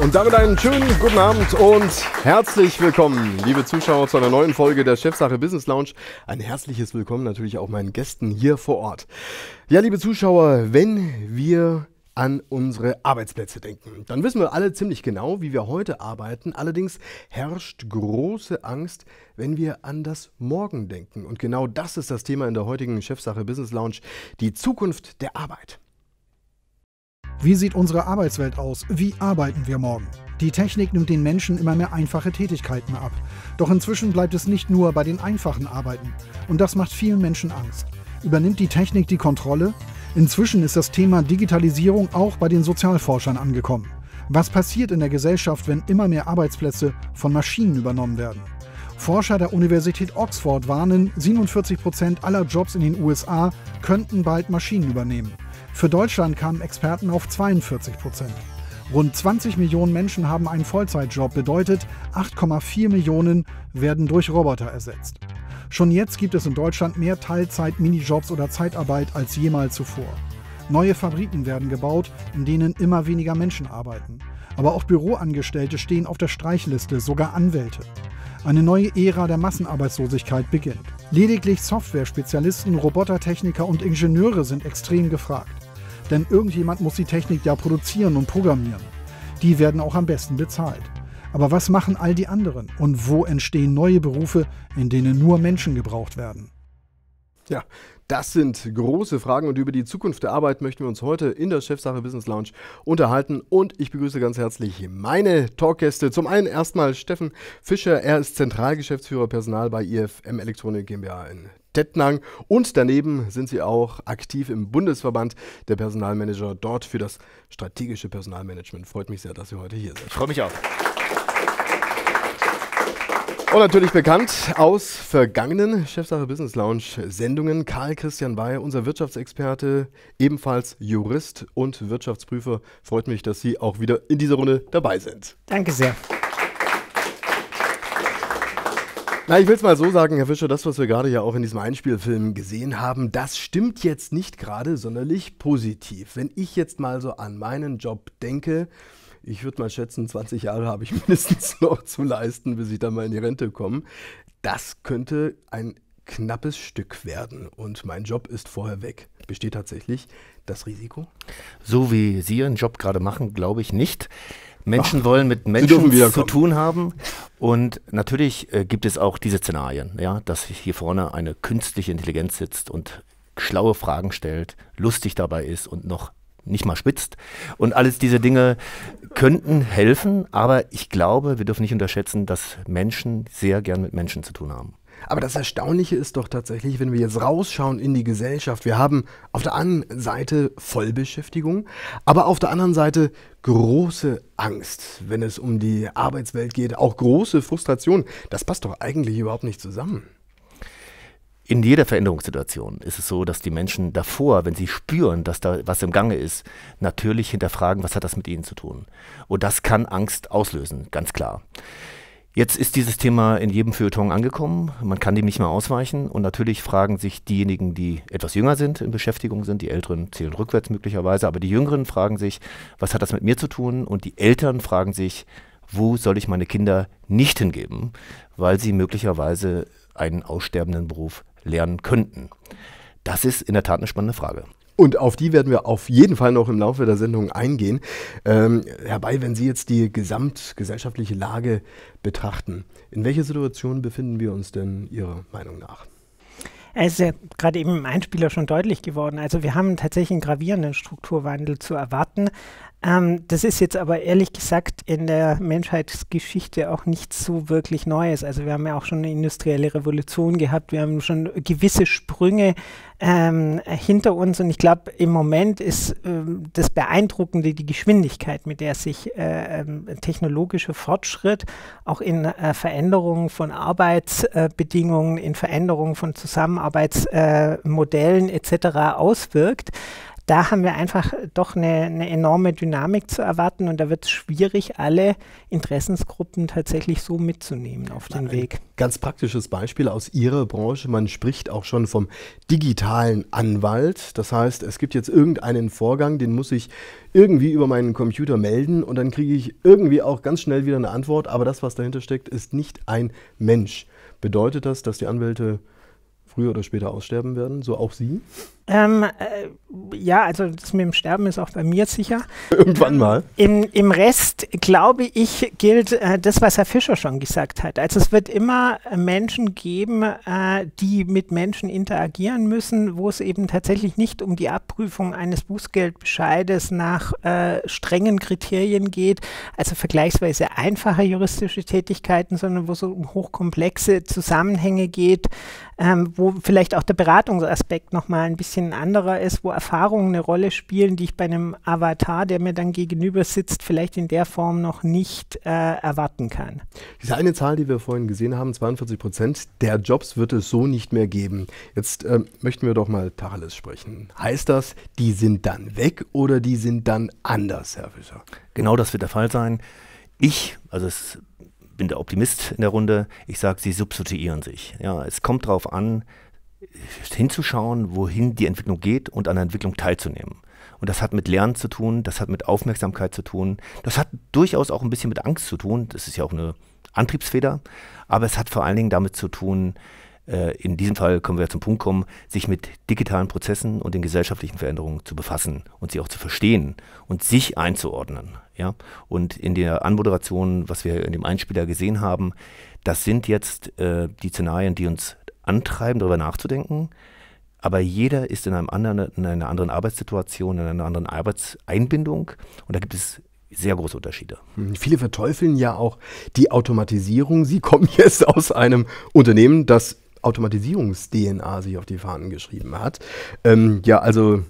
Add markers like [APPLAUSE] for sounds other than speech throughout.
Und damit einen schönen guten Abend und herzlich willkommen, liebe Zuschauer, zu einer neuen Folge der Chefsache Business Lounge. Ein herzliches Willkommen natürlich auch meinen Gästen hier vor Ort. Ja, liebe Zuschauer, wenn wir an unsere Arbeitsplätze denken. Dann wissen wir alle ziemlich genau, wie wir heute arbeiten. Allerdings herrscht große Angst, wenn wir an das Morgen denken. Und genau das ist das Thema in der heutigen Chefsache Business Lounge, die Zukunft der Arbeit. Wie sieht unsere Arbeitswelt aus? Wie arbeiten wir morgen? Die Technik nimmt den Menschen immer mehr einfache Tätigkeiten ab. Doch inzwischen bleibt es nicht nur bei den einfachen Arbeiten. Und das macht vielen Menschen Angst. Übernimmt die Technik die Kontrolle? Inzwischen ist das Thema Digitalisierung auch bei den Sozialforschern angekommen. Was passiert in der Gesellschaft, wenn immer mehr Arbeitsplätze von Maschinen übernommen werden? Forscher der Universität Oxford warnen, 47 Prozent aller Jobs in den USA könnten bald Maschinen übernehmen. Für Deutschland kamen Experten auf 42 Prozent. Rund 20 Millionen Menschen haben einen Vollzeitjob, bedeutet 8,4 Millionen werden durch Roboter ersetzt. Schon jetzt gibt es in Deutschland mehr Teilzeit, Minijobs oder Zeitarbeit als jemals zuvor. Neue Fabriken werden gebaut, in denen immer weniger Menschen arbeiten. Aber auch Büroangestellte stehen auf der Streichliste, sogar Anwälte. Eine neue Ära der Massenarbeitslosigkeit beginnt. Lediglich Software-Spezialisten, Robotertechniker und Ingenieure sind extrem gefragt. Denn irgendjemand muss die Technik ja produzieren und programmieren. Die werden auch am besten bezahlt. Aber was machen all die anderen und wo entstehen neue Berufe, in denen nur Menschen gebraucht werden? Ja, das sind große Fragen und über die Zukunft der Arbeit möchten wir uns heute in der Chefsache Business Lounge unterhalten. Und ich begrüße ganz herzlich meine Talkgäste. Zum einen erstmal Steffen Fischer, er ist Zentralgeschäftsführer Personal bei IFM Elektronik GmbH in Tettnang und daneben sind sie auch aktiv im Bundesverband der Personalmanager dort für das strategische Personalmanagement. Freut mich sehr, dass Sie heute hier sind. Ich freue mich auch. Und natürlich bekannt aus vergangenen Chefsache Business Lounge Sendungen Karl Christian Wey, unser Wirtschaftsexperte, ebenfalls Jurist und Wirtschaftsprüfer. Freut mich, dass Sie auch wieder in dieser Runde dabei sind. Danke sehr. Na, ich will es mal so sagen, Herr Fischer, das, was wir gerade ja auch in diesem Einspielfilm gesehen haben, das stimmt jetzt nicht gerade sonderlich positiv. Wenn ich jetzt mal so an meinen Job denke, ich würde mal schätzen, 20 Jahre habe ich [LAUGHS] mindestens noch zu leisten, bis ich dann mal in die Rente komme. Das könnte ein knappes Stück werden und mein Job ist vorher weg. Besteht tatsächlich das Risiko? So wie Sie Ihren Job gerade machen, glaube ich nicht. Menschen Ach, wollen mit Menschen zu tun haben. Und natürlich äh, gibt es auch diese Szenarien, ja, dass hier vorne eine künstliche Intelligenz sitzt und schlaue Fragen stellt, lustig dabei ist und noch nicht mal spitzt. Und alles diese Dinge könnten helfen, aber ich glaube, wir dürfen nicht unterschätzen, dass Menschen sehr gern mit Menschen zu tun haben. Aber das Erstaunliche ist doch tatsächlich, wenn wir jetzt rausschauen in die Gesellschaft, wir haben auf der einen Seite Vollbeschäftigung, aber auf der anderen Seite große Angst, wenn es um die Arbeitswelt geht, auch große Frustration. Das passt doch eigentlich überhaupt nicht zusammen in jeder Veränderungssituation ist es so, dass die Menschen davor, wenn sie spüren, dass da was im Gange ist, natürlich hinterfragen, was hat das mit ihnen zu tun. Und das kann Angst auslösen, ganz klar. Jetzt ist dieses Thema in jedem Feuilleton angekommen. Man kann dem nicht mehr ausweichen. Und natürlich fragen sich diejenigen, die etwas jünger sind, in Beschäftigung sind. Die Älteren zählen rückwärts möglicherweise. Aber die Jüngeren fragen sich, was hat das mit mir zu tun? Und die Eltern fragen sich, wo soll ich meine Kinder nicht hingeben? Weil sie möglicherweise einen aussterbenden Beruf lernen könnten? Das ist in der Tat eine spannende Frage. Und auf die werden wir auf jeden Fall noch im Laufe der Sendung eingehen. Ähm, herbei, wenn Sie jetzt die gesamtgesellschaftliche Lage betrachten, in welcher Situation befinden wir uns denn Ihrer Meinung nach? Es ist ja gerade eben im Einspieler schon deutlich geworden. Also wir haben tatsächlich einen gravierenden Strukturwandel zu erwarten. Ähm, das ist jetzt aber ehrlich gesagt in der Menschheitsgeschichte auch nichts so wirklich Neues. Also wir haben ja auch schon eine industrielle Revolution gehabt, wir haben schon gewisse Sprünge ähm, hinter uns und ich glaube, im Moment ist ähm, das Beeindruckende die Geschwindigkeit, mit der sich äh, ähm, technologischer Fortschritt auch in äh, Veränderungen von Arbeitsbedingungen, äh, in Veränderungen von Zusammenarbeitsmodellen äh, etc. auswirkt da haben wir einfach doch eine, eine enorme Dynamik zu erwarten und da wird es schwierig, alle Interessensgruppen tatsächlich so mitzunehmen auf den Weg. Ganz praktisches Beispiel aus Ihrer Branche. Man spricht auch schon vom digitalen Anwalt. Das heißt, es gibt jetzt irgendeinen Vorgang, den muss ich irgendwie über meinen Computer melden und dann kriege ich irgendwie auch ganz schnell wieder eine Antwort. Aber das, was dahinter steckt, ist nicht ein Mensch. Bedeutet das, dass die Anwälte früher oder später aussterben werden? So auch Sie? Ähm, äh, ja, also das mit dem Sterben ist auch bei mir sicher. Irgendwann mal. Im, im Rest, glaube ich, gilt äh, das, was Herr Fischer schon gesagt hat. Also es wird immer äh, Menschen geben, äh, die mit Menschen interagieren müssen, wo es eben tatsächlich nicht um die Abprüfung eines Bußgeldbescheides nach äh, strengen Kriterien geht, also vergleichsweise einfache juristische Tätigkeiten, sondern wo es um hochkomplexe Zusammenhänge geht, ähm, wo vielleicht auch der Beratungsaspekt nochmal ein bisschen bisschen ein anderer ist, wo Erfahrungen eine Rolle spielen, die ich bei einem Avatar, der mir dann gegenüber sitzt, vielleicht in der Form noch nicht äh, erwarten kann. Diese eine Zahl, die wir vorhin gesehen haben, 42 Prozent der Jobs wird es so nicht mehr geben. Jetzt äh, möchten wir doch mal Tacheles sprechen. Heißt das, die sind dann weg oder die sind dann anders, Herr Fischer? Genau das wird der Fall sein. Ich, also es bin der Optimist in der Runde, ich sage, sie substituieren sich. Ja, es kommt darauf an, hinzuschauen, wohin die Entwicklung geht und an der Entwicklung teilzunehmen. Und das hat mit Lernen zu tun, das hat mit Aufmerksamkeit zu tun, das hat durchaus auch ein bisschen mit Angst zu tun, das ist ja auch eine Antriebsfeder, aber es hat vor allen Dingen damit zu tun, äh, in diesem Fall können wir zum Punkt kommen, sich mit digitalen Prozessen und den gesellschaftlichen Veränderungen zu befassen und sie auch zu verstehen und sich einzuordnen. Ja? Und in der Anmoderation, was wir in dem Einspieler gesehen haben, das sind jetzt äh, die Szenarien, die uns antreiben, darüber nachzudenken. Aber jeder ist in, einem anderen, in einer anderen Arbeitssituation, in einer anderen Arbeitseinbindung. Und da gibt es sehr große Unterschiede. Hm, viele verteufeln ja auch die Automatisierung. Sie kommen [LAUGHS] jetzt aus einem Unternehmen, das Automatisierungs-DNA sich auf die Fahnen geschrieben hat. Ähm, ja, also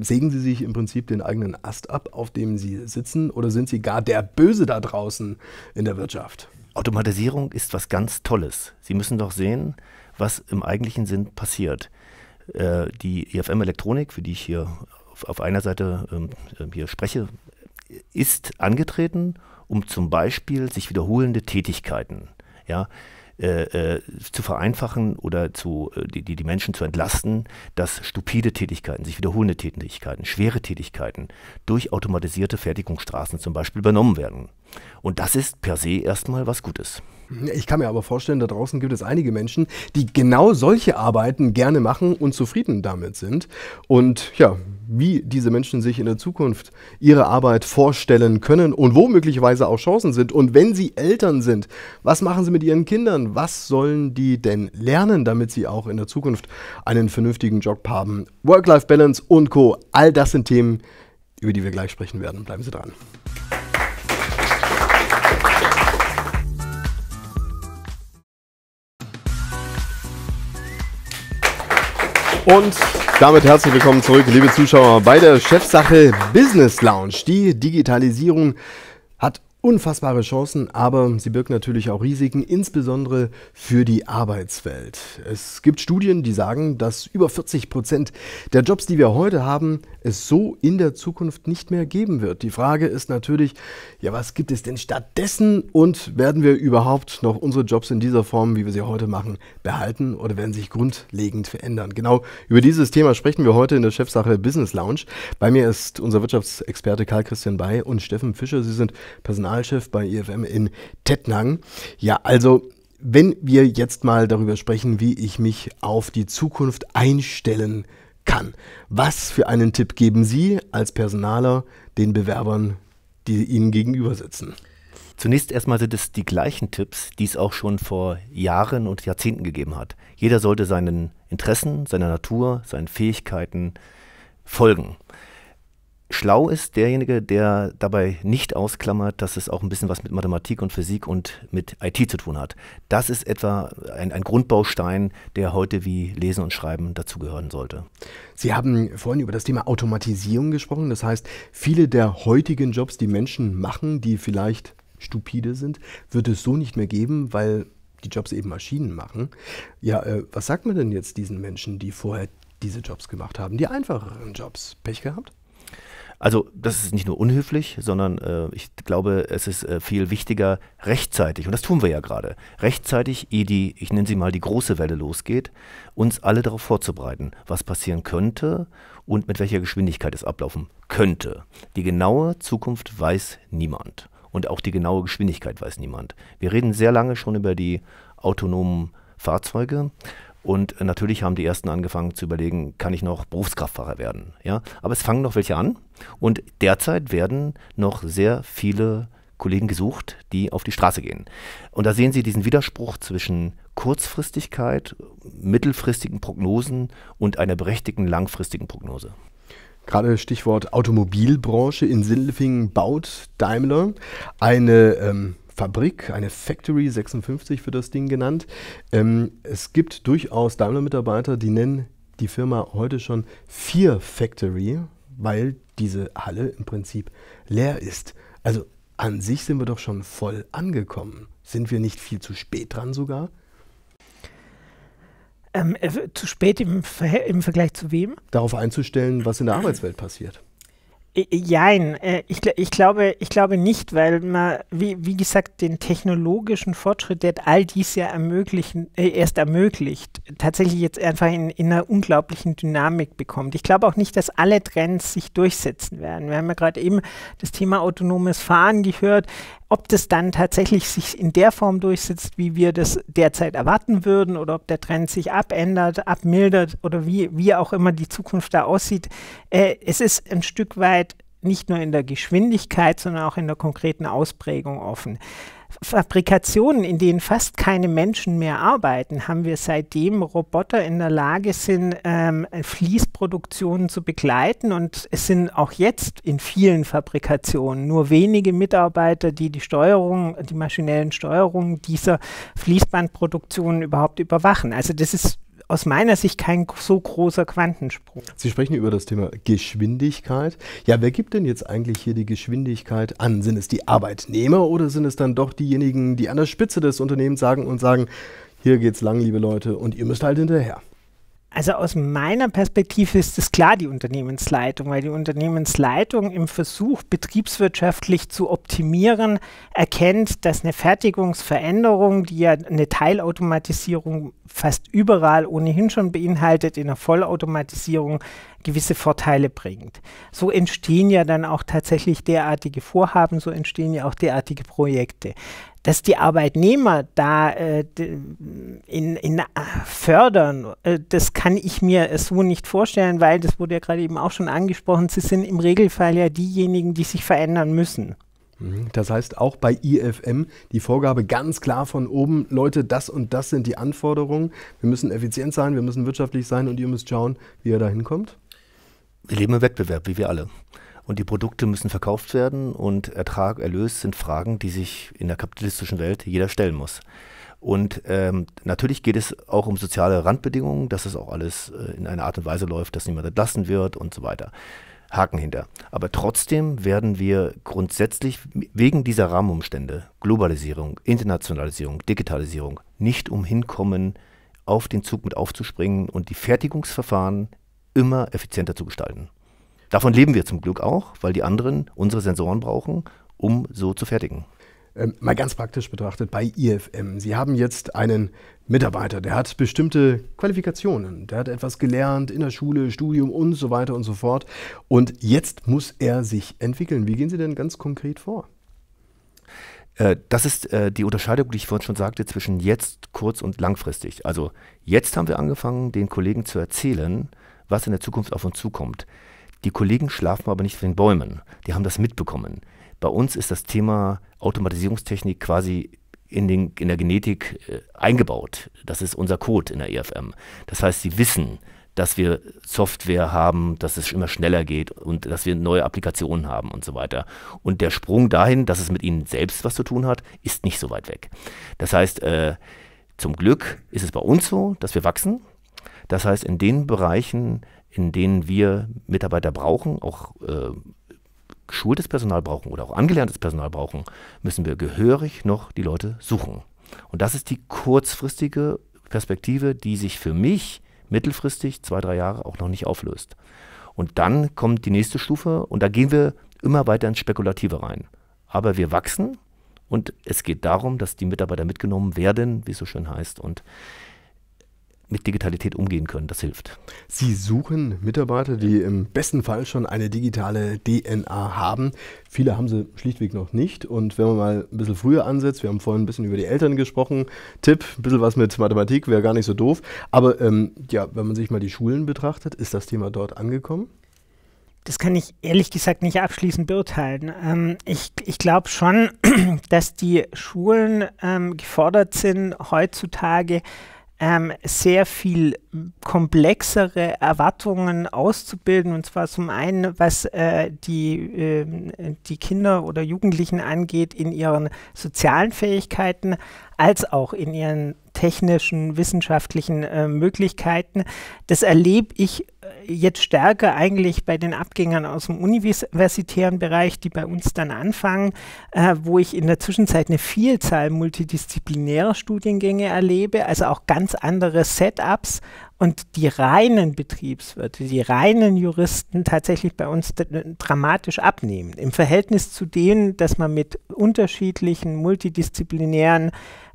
sägen Sie sich im Prinzip den eigenen Ast ab, auf dem Sie sitzen, oder sind Sie gar der Böse da draußen in der Wirtschaft? Automatisierung ist was ganz Tolles. Sie müssen doch sehen, was im eigentlichen Sinn passiert. Äh, die IFM e Elektronik, für die ich hier auf, auf einer Seite ähm, äh, hier spreche, ist angetreten, um zum Beispiel sich wiederholende Tätigkeiten ja, äh, äh zu vereinfachen oder zu, äh, die, die Menschen zu entlasten, dass stupide Tätigkeiten, sich wiederholende Tätigkeiten, schwere Tätigkeiten durch automatisierte Fertigungsstraßen zum Beispiel übernommen werden. Und das ist per se erstmal was Gutes. Ich kann mir aber vorstellen, da draußen gibt es einige Menschen, die genau solche Arbeiten gerne machen und zufrieden damit sind. Und ja, wie diese Menschen sich in der Zukunft ihre Arbeit vorstellen können und wo möglicherweise auch Chancen sind. Und wenn sie Eltern sind, was machen sie mit ihren Kindern? Was sollen die denn lernen, damit sie auch in der Zukunft einen vernünftigen Job haben? Work-Life-Balance und Co. All das sind Themen, über die wir gleich sprechen werden. Bleiben Sie dran. Und damit herzlich willkommen zurück, liebe Zuschauer, bei der Chefsache Business Lounge, die Digitalisierung Unfassbare Chancen, aber sie birgt natürlich auch Risiken, insbesondere für die Arbeitswelt. Es gibt Studien, die sagen, dass über 40 Prozent der Jobs, die wir heute haben, es so in der Zukunft nicht mehr geben wird. Die Frage ist natürlich, ja, was gibt es denn stattdessen und werden wir überhaupt noch unsere Jobs in dieser Form, wie wir sie heute machen, behalten oder werden sich grundlegend verändern? Genau über dieses Thema sprechen wir heute in der Chefsache Business Lounge. Bei mir ist unser Wirtschaftsexperte Karl Christian Bay und Steffen Fischer. Sie sind Personal Regionalchef bei IFM in Tettnang. Ja, also wenn wir jetzt mal darüber sprechen, wie ich mich auf die Zukunft einstellen kann, was für einen Tipp geben Sie als Personaler den Bewerbern, die Ihnen gegenüber sitzen? Zunächst erstmal sind es die gleichen Tipps, die es auch schon vor Jahren und Jahrzehnten gegeben hat. Jeder sollte seinen Interessen, seiner Natur, seinen Fähigkeiten folgen schlau ist derjenige, der dabei nicht ausklammert, dass es auch ein bisschen was mit Mathematik und Physik und mit IT zu tun hat. Das ist etwa ein, ein Grundbaustein, der heute wie Lesen und Schreiben dazugehören sollte. Sie haben vorhin über das Thema Automatisierung gesprochen. Das heißt, viele der heutigen Jobs, die Menschen machen, die vielleicht stupide sind, wird es so nicht mehr geben, weil die Jobs eben Maschinen machen. Ja, äh, was sagt man denn jetzt diesen Menschen, die vorher diese Jobs gemacht haben, die einfacheren Jobs? Pech gehabt? Also das ist nicht nur unhöflich, sondern äh, ich glaube, es ist äh, viel wichtiger rechtzeitig, und das tun wir ja gerade, rechtzeitig, ehe die, ich nenne sie mal die große Welle losgeht, uns alle darauf vorzubereiten, was passieren könnte und mit welcher Geschwindigkeit es ablaufen könnte. Die genaue Zukunft weiß niemand. Und auch die genaue Geschwindigkeit weiß niemand. Wir reden sehr lange schon über die autonomen Fahrzeuge und äh, natürlich haben die ersten angefangen zu überlegen, kann ich noch Berufskraftfahrer werden? Ja? Aber es fangen noch welche an. Und derzeit werden noch sehr viele Kollegen gesucht, die auf die Straße gehen. Und da sehen Sie diesen Widerspruch zwischen Kurzfristigkeit, mittelfristigen Prognosen und einer berechtigten langfristigen Prognose. Gerade Stichwort Automobilbranche. In Sindelfingen baut Daimler eine ähm, Fabrik, eine Factory 56 für das Ding genannt. Ähm, es gibt durchaus Daimler-Mitarbeiter, die nennen die Firma heute schon Fear Factory, weil diese Halle im Prinzip leer ist. Also an sich sind wir doch schon voll angekommen. Sind wir nicht viel zu spät dran sogar? Ähm, äh, zu spät im, Ver im Vergleich zu wem? Darauf einzustellen, was in der Arbeitswelt passiert. Jein, äh, ich, ich, glaube, ich glaube nicht, weil man, wie, wie gesagt, den technologischen Fortschritt, der all dies ja ermöglichen, äh, erst ermöglicht, tatsächlich jetzt einfach in, in, einer unglaublichen Dynamik bekommt. Ich glaube auch nicht, dass alle Trends sich durchsetzen werden. Wir haben ja gerade eben das Thema autonomes Fahren gehört. Ob das dann tatsächlich sich in der Form durchsetzt, wie wir das derzeit erwarten würden, oder ob der Trend sich abändert, abmildert oder wie, wie auch immer die Zukunft da aussieht, äh, es ist ein Stück weit nicht nur in der Geschwindigkeit, sondern auch in der konkreten Ausprägung offen. Fabrikationen, in denen fast keine Menschen mehr arbeiten, haben wir seitdem Roboter in der Lage sind, ähm, Fließproduktionen zu begleiten. Und es sind auch jetzt in vielen Fabrikationen nur wenige Mitarbeiter, die die Steuerung, die maschinellen Steuerungen dieser Fließbandproduktionen überhaupt überwachen. Also das ist aus meiner Sicht kein so großer Quantensprung. Sie sprechen über das Thema Geschwindigkeit. Ja, wer gibt denn jetzt eigentlich hier die Geschwindigkeit an? Sind es die Arbeitnehmer oder sind es dann doch diejenigen, die an der Spitze des Unternehmens sagen und sagen, hier geht's lang, liebe Leute, und ihr müsst halt hinterher? Also aus meiner Perspektive ist es klar die Unternehmensleitung, weil die Unternehmensleitung im Versuch, betriebswirtschaftlich zu optimieren, erkennt, dass eine Fertigungsveränderung, die ja eine Teilautomatisierung fast überall ohnehin schon beinhaltet, in der Vollautomatisierung gewisse Vorteile bringt. So entstehen ja dann auch tatsächlich derartige Vorhaben, so entstehen ja auch derartige Projekte. Dass die Arbeitnehmer da äh, in, in äh, fördern, äh, das kann ich mir so nicht vorstellen, weil das wurde ja gerade eben auch schon angesprochen, sie sind im Regelfall ja diejenigen, die sich verändern müssen. Mhm. Das heißt auch bei IFM die Vorgabe ganz klar von oben, Leute, das und das sind die Anforderungen. Wir müssen effizient sein, wir müssen wirtschaftlich sein und ihr müsst schauen, wie ihr da hinkommt wir leben im Wettbewerb, wie wir alle. Und die Produkte müssen verkauft werden und Ertrag, Erlös sind Fragen, die sich in der kapitalistischen Welt jeder stellen muss. Und ähm, natürlich geht es auch um soziale Randbedingungen, dass es auch alles äh, in einer Art und Weise läuft, dass niemand entlassen wird und so weiter. Haken hinter. Aber trotzdem werden wir grundsätzlich wegen dieser Rahmenumstände, Globalisierung, Internationalisierung, Digitalisierung, nicht umhinkommen, auf den Zug mit aufzuspringen und die Fertigungsverfahren immer effizienter zu gestalten. Davon leben wir zum Glück auch, weil die anderen unsere Sensoren brauchen, um so zu fertigen. Ähm, mal ganz praktisch betrachtet bei IFM. Sie haben jetzt einen Mitarbeiter, der hat bestimmte Qualifikationen, der hat etwas gelernt in der Schule, Studium und so weiter und so fort. Und jetzt muss er sich entwickeln. Wie gehen Sie denn ganz konkret vor? Äh, das ist äh, die Unterscheidung, die ich vorhin schon sagte, zwischen jetzt, kurz und langfristig. Also jetzt haben wir angefangen, den Kollegen zu erzählen, was in der Zukunft auf uns zukommt. Die Kollegen schlafen aber nicht von den Bäumen. Die haben das mitbekommen. Bei uns ist das Thema Automatisierungstechnik quasi in, den, in der Genetik äh, eingebaut. Das ist unser Code in der EFM. Das heißt, sie wissen, dass wir Software haben, dass es immer schneller geht und dass wir neue Applikationen haben und so weiter. Und der Sprung dahin, dass es mit ihnen selbst was zu tun hat, ist nicht so weit weg. Das heißt, äh, zum Glück ist es bei uns so, dass wir wachsen. Das heißt, in den Bereichen, in denen wir Mitarbeiter brauchen, auch äh, geschultes Personal brauchen oder auch angelerntes Personal brauchen, müssen wir gehörig noch die Leute suchen. Und das ist die kurzfristige Perspektive, die sich für mich mittelfristig, zwei, drei Jahre, auch noch nicht auflöst. Und dann kommt die nächste Stufe und da gehen wir immer weiter ins Spekulative rein. Aber wir wachsen und es geht darum, dass die Mitarbeiter mitgenommen werden, wie es so schön heißt. Und mit Digitalität umgehen können. Das hilft. Sie suchen Mitarbeiter, die im besten Fall schon eine digitale DNA haben. Viele haben sie schlichtweg noch nicht. Und wenn man mal ein bisschen früher ansetzt, wir haben vorhin ein bisschen über die Eltern gesprochen. Tipp, ein bisschen was mit Mathematik wäre gar nicht so doof. Aber ähm, ja, wenn man sich mal die Schulen betrachtet, ist das Thema dort angekommen? Das kann ich ehrlich gesagt nicht abschließend beurteilen. Ähm, ich ich glaube schon, [CLEARS THROAT] dass die Schulen ähm, gefordert sind, heutzutage ähm, sehr viel komplexere Erwartungen auszubilden. Und zwar zum einen, was äh, die, äh, die Kinder oder Jugendlichen angeht, in ihren sozialen Fähigkeiten, als auch in ihren technischen, wissenschaftlichen äh, Möglichkeiten. Das erlebe ich jetzt stärker eigentlich bei den Abgängern aus dem universitären Bereich, die bei uns dann anfangen, äh, wo ich in der Zwischenzeit eine Vielzahl multidisziplinärer Studiengänge erlebe, also auch ganz andere Setups und die reinen Betriebswirte, also die reinen Juristen tatsächlich bei uns dramatisch abnehmen. Im Verhältnis zu denen, dass man mit unterschiedlichen multidisziplinären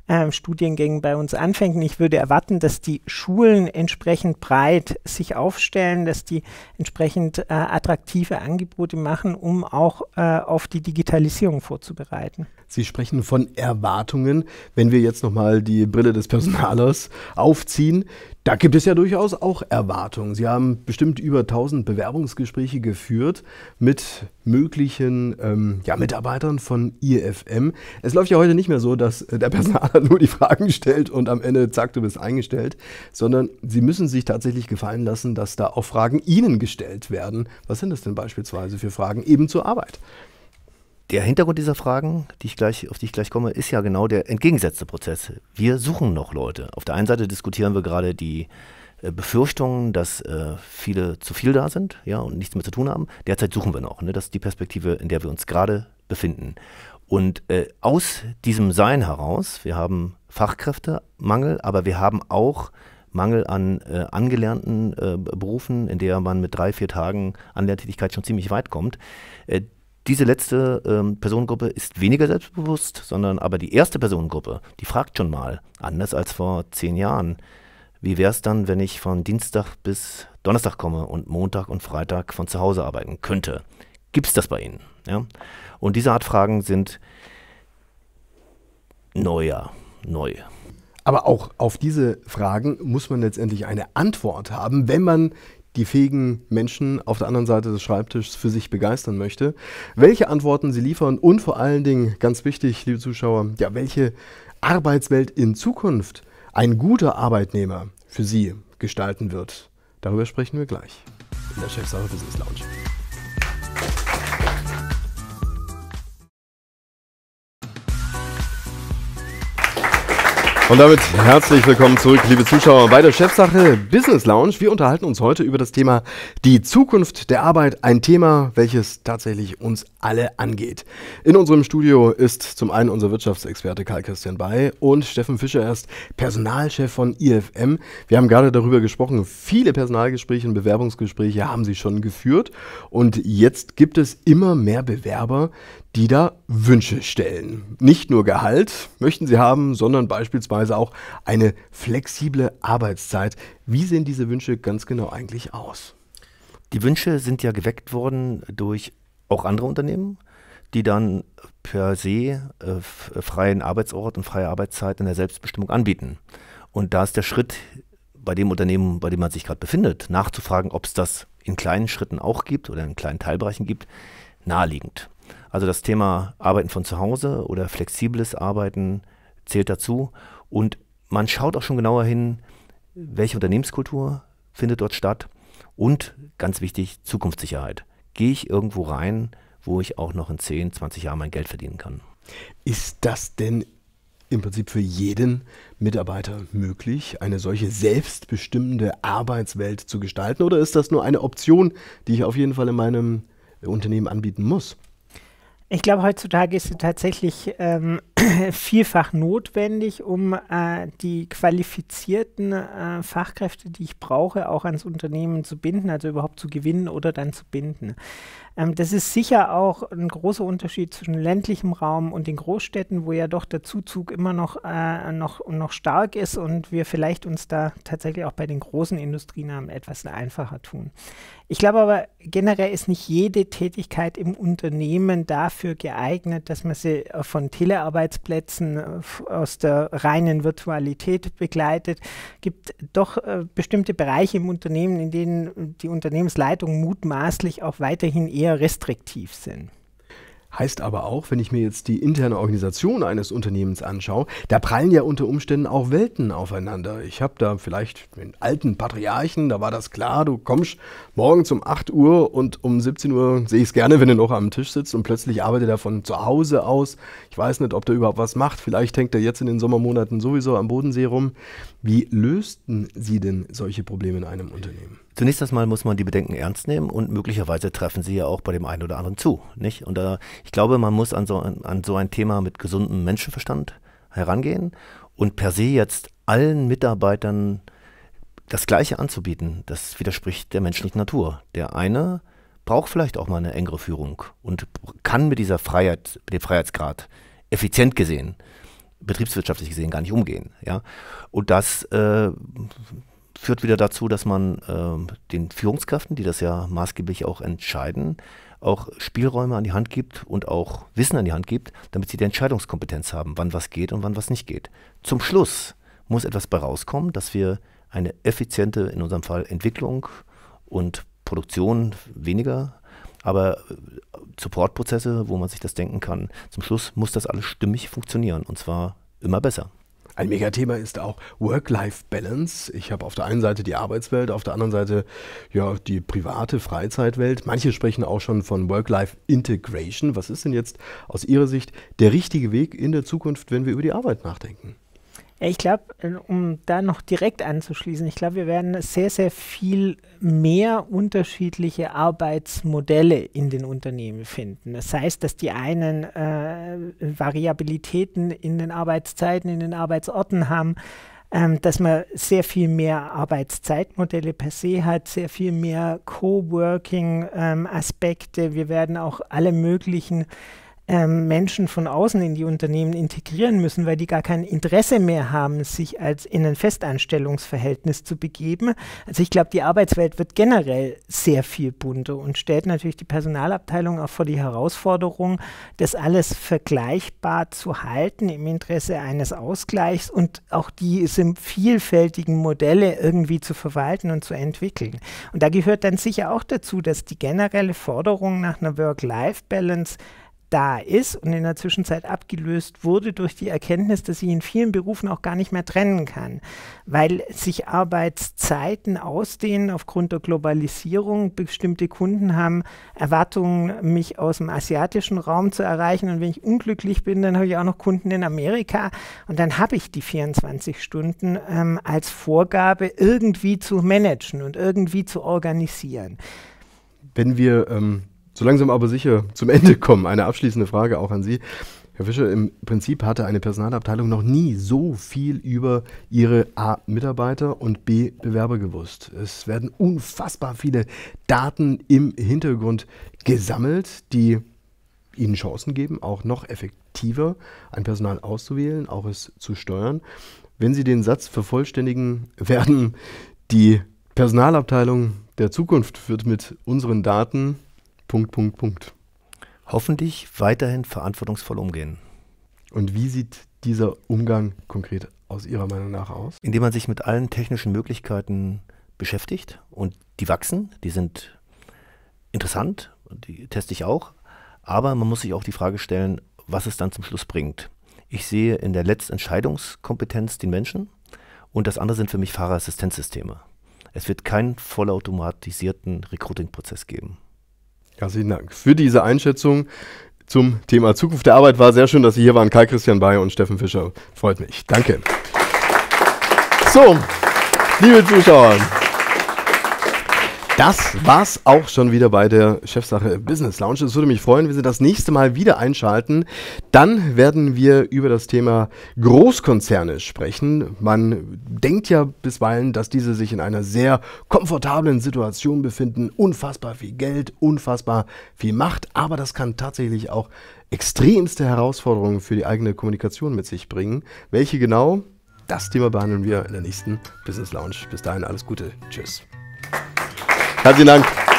äh, Studiengängen bei uns anfängt. ich würde erwarten, dass die Schulen entsprechend breit sich aufstellen, dass die entsprechend äh, attraktive Angebote machen, um auch äh, auf die Digitalisierung vorzubereiten. Sie sprechen von Erwartungen. Wenn wir jetzt nochmal die Brille des Personalers aufziehen, da gibt es ja durchaus auch Erwartungen. Sie haben bestimmt über 1000 Bewerbungsgespräche geführt mit möglichen ähm, ja, Mitarbeitern von IFM. Es läuft ja heute nicht mehr so, dass äh, der Personaler [LAUGHS] nur die Fragen stellt und am Ende, zack, du bist eingestellt, sondern Sie müssen sich tatsächlich gefallen lassen, dass da auch Fragen Ihnen gestellt werden. Was sind das denn beispielsweise für Fragen eben zur Arbeit? Der Hintergrund dieser Fragen, die ich gleich, auf die ich gleich komme, ist ja genau der entgegengesetzte Prozess. Wir suchen noch Leute. Auf der einen Seite diskutieren wir gerade die äh, Befürchtungen, dass äh, viele zu viel da sind ja, und nichts mehr zu tun haben. Derzeit suchen wir noch. Ne? Das ist die Perspektive, in der wir uns gerade befinden. Und äh, aus diesem Sein heraus, wir haben Fachkräftemangel, aber wir haben auch Mangel an äh, angelernten äh, Berufen, in der man mit drei, vier Tagen Anlerntätigkeit schon ziemlich weit kommt. Diese letzte ähm, Personengruppe ist weniger selbstbewusst, sondern aber die erste Personengruppe, die fragt schon mal, anders als vor zehn Jahren, wie wäre es dann, wenn ich von Dienstag bis Donnerstag komme und Montag und Freitag von zu Hause arbeiten könnte? Gibt es das bei Ihnen? Ja? Und diese Art Fragen sind neuer, neu. Aber auch auf diese Fragen muss man letztendlich eine Antwort haben, wenn man die fähigen Menschen auf der anderen Seite des Schreibtischs für sich begeistern möchte, welche Antworten sie liefern und vor allen Dingen, ganz wichtig, liebe Zuschauer, ja, welche Arbeitswelt in Zukunft ein guter Arbeitnehmer für sie gestalten wird. Darüber sprechen wir gleich in der Chefsache Business Lounge. Und damit herzlich willkommen zurück, liebe Zuschauer, bei der Chefsache Business Lounge. Wir unterhalten uns heute über das Thema die Zukunft der Arbeit, ein Thema, welches tatsächlich uns alle angeht. In unserem Studio ist zum einen unser Wirtschaftsexperte Karl Christian Bay und Steffen Fischer, erst Personalchef von IFM. Wir haben gerade darüber gesprochen, viele Personalgespräche und Bewerbungsgespräche haben sie schon geführt und jetzt gibt es immer mehr Bewerber, die da Wünsche stellen. Nicht nur Gehalt möchten sie haben, sondern beispielsweise auch eine flexible Arbeitszeit. Wie sehen diese Wünsche ganz genau eigentlich aus? Die Wünsche sind ja geweckt worden durch auch andere Unternehmen, die dann per se äh, äh freien Arbeitsort und freie Arbeitszeit in der Selbstbestimmung anbieten. Und da ist der Schritt bei dem Unternehmen, bei dem man sich gerade befindet, nachzufragen, ob es das in kleinen Schritten auch gibt oder in kleinen Teilbereichen gibt, naheliegend. Also das Thema Arbeiten von zu Hause oder flexibles Arbeiten zählt dazu. Und man schaut auch schon genauer hin, welche Unternehmenskultur findet dort statt. Und ganz wichtig, Zukunftssicherheit. Gehe ich irgendwo rein, wo ich auch noch in 10, 20 Jahren mein Geld verdienen kann. Ist das denn im Prinzip für jeden Mitarbeiter möglich, eine solche selbstbestimmende Arbeitswelt zu gestalten? Oder ist das nur eine Option, die ich auf jeden Fall in meinem Unternehmen anbieten muss? Ich glaube, heutzutage ist es tatsächlich ähm, [CLEARS THROAT] vielfach notwendig, um äh, die qualifizierten äh, Fachkräfte, die ich brauche, auch ans Unternehmen zu binden, also überhaupt zu gewinnen oder dann zu binden. Ähm, das ist sicher auch ein großer Unterschied zwischen ländlichem Raum und den Großstädten, wo ja doch der Zuzug immer noch, äh, noch, noch stark ist und wir vielleicht uns da tatsächlich auch bei den großen Industrienamen etwas einfacher tun. Ich glaube aber, generell ist nicht jede Tätigkeit im Unternehmen dafür geeignet, dass man sie äh, von Telearbeit Arbeitsplätzen äh, aus der reinen Virtualität begleitet, gibt doch äh, bestimmte Bereiche im Unternehmen, in denen die Unternehmensleitung mutmaßlich auch weiterhin eher restriktiv sind. Heißt aber auch, wenn ich mir jetzt die interne Organisation eines Unternehmens anschaue, da prallen ja unter Umständen auch Welten aufeinander. Ich habe da vielleicht den alten Patriarchen, da war das klar, du kommst morgens um 8 Uhr und um 17 Uhr sehe ich es gerne, wenn du noch am Tisch sitzt und plötzlich arbeitet er von zu Hause aus. Ich weiß nicht, ob der überhaupt was macht. Vielleicht hängt er jetzt in den Sommermonaten sowieso am Bodensee rum. Wie lösten Sie denn solche Probleme in einem Unternehmen? Zunächst einmal muss man die Bedenken ernst nehmen und möglicherweise treffen sie ja auch bei dem einen oder anderen zu. Nicht? Und äh, ich glaube, man muss an so, an so ein Thema mit gesundem Menschenverstand herangehen und per se jetzt allen Mitarbeitern das Gleiche anzubieten, das widerspricht der menschlichen Natur. Der eine braucht vielleicht auch mal eine engere Führung und kann mit dieser Freiheit, mit dem Freiheitsgrad effizient gesehen betriebswirtschaftlich gesehen gar nicht umgehen. Ja? Und das äh, führt wieder dazu, dass man äh, den Führungskräften, die das ja maßgeblich auch entscheiden, auch Spielräume an die Hand gibt und auch Wissen an die Hand gibt, damit sie die Entscheidungskompetenz haben, wann was geht und wann was nicht geht. Zum Schluss muss etwas bei rauskommen, dass wir eine effiziente, in unserem Fall Entwicklung und Produktion weniger aber äh, Supportprozesse, wo man sich das denken kann. Zum Schluss muss das alles stimmig funktionieren und zwar immer besser. Ein Megathema ist auch Work-Life-Balance. Ich habe auf der einen Seite die Arbeitswelt, auf der anderen Seite ja die private Freizeitwelt. Manche sprechen auch schon von Work-Life-Integration. Was ist denn jetzt aus Ihrer Sicht der richtige Weg in der Zukunft, wenn wir über die Arbeit nachdenken? Ja, ich glaube, äh, um da noch direkt anzuschließen, ich glaube, wir werden sehr, sehr viel mehr unterschiedliche Arbeitsmodelle in den Unternehmen finden. Das heißt, dass die einen äh, Variabilitäten in den Arbeitszeiten, in den Arbeitsorten haben, ähm, dass man sehr viel mehr Arbeitszeitmodelle per se hat, sehr viel mehr Coworking-Aspekte. Ähm, wir werden auch alle möglichen ähm, Menschen von außen in die Unternehmen integrieren müssen, weil die gar kein Interesse mehr haben, sich als in ein Festanstellungsverhältnis zu begeben. Also ich glaube, die Arbeitswelt wird generell sehr viel bunter und stellt natürlich die Personalabteilung auch vor die Herausforderung, das alles vergleichbar zu halten im Interesse eines Ausgleichs und auch diese vielfältigen Modelle irgendwie zu verwalten und zu entwickeln. Und da gehört dann sicher auch dazu, dass die generelle Forderung nach einer Work-Life-Balance da ist und in der Zwischenzeit abgelöst wurde durch die Erkenntnis, dass ich in vielen Berufen auch gar nicht mehr trennen kann, weil sich Arbeitszeiten ausdehnen aufgrund der Globalisierung. Bestimmte Kunden haben Erwartungen, mich aus dem asiatischen Raum zu erreichen und wenn ich unglücklich bin, dann habe ich auch noch Kunden in Amerika und dann habe ich die 24 Stunden ähm, als Vorgabe irgendwie zu managen und irgendwie zu organisieren. Wenn wir ähm so langsam aber sicher zum Ende kommen. Eine abschließende Frage auch an Sie. Herr Fischer, im Prinzip hatte eine Personalabteilung noch nie so viel über ihre A Mitarbeiter und B Bewerber gewusst. Es werden unfassbar viele Daten im Hintergrund gesammelt, die ihnen Chancen geben, auch noch effektiver ein Personal auszuwählen, auch es zu steuern. Wenn Sie den Satz vervollständigen, werden die Personalabteilung der Zukunft wird mit unseren Daten Punkt, Punkt, Punkt. Hoffentlich weiterhin verantwortungsvoll umgehen. Und wie sieht dieser Umgang konkret aus Ihrer Meinung nach aus? Indem man sich mit allen technischen Möglichkeiten beschäftigt und die wachsen, die sind interessant, die teste ich auch, aber man muss sich auch die Frage stellen, was es dann zum Schluss bringt. Ich sehe in der Letztentscheidungskompetenz den Menschen und das andere sind für mich Fahrerassistenzsysteme. Es wird keinen vollautomatisierten Recruiting-Prozess geben. Herzlichen Dank für diese Einschätzung zum Thema Zukunft der Arbeit. War sehr schön, dass Sie hier waren. Kai Christian Bayer und Steffen Fischer. Freut mich. Danke. So, liebe Zuschauer. Das war's auch schon wieder bei der Chefsache Business Lounge. Es würde mich freuen, wenn Sie das nächste Mal wieder einschalten. Dann werden wir über das Thema Großkonzerne sprechen. Man denkt ja bisweilen, dass diese sich in einer sehr komfortablen Situation befinden. Unfassbar viel Geld, unfassbar viel Macht. Aber das kann tatsächlich auch extremste Herausforderungen für die eigene Kommunikation mit sich bringen. Welche genau? Das Thema behandeln wir in der nächsten Business Lounge. Bis dahin alles Gute. Tschüss. Herzlichen Dank.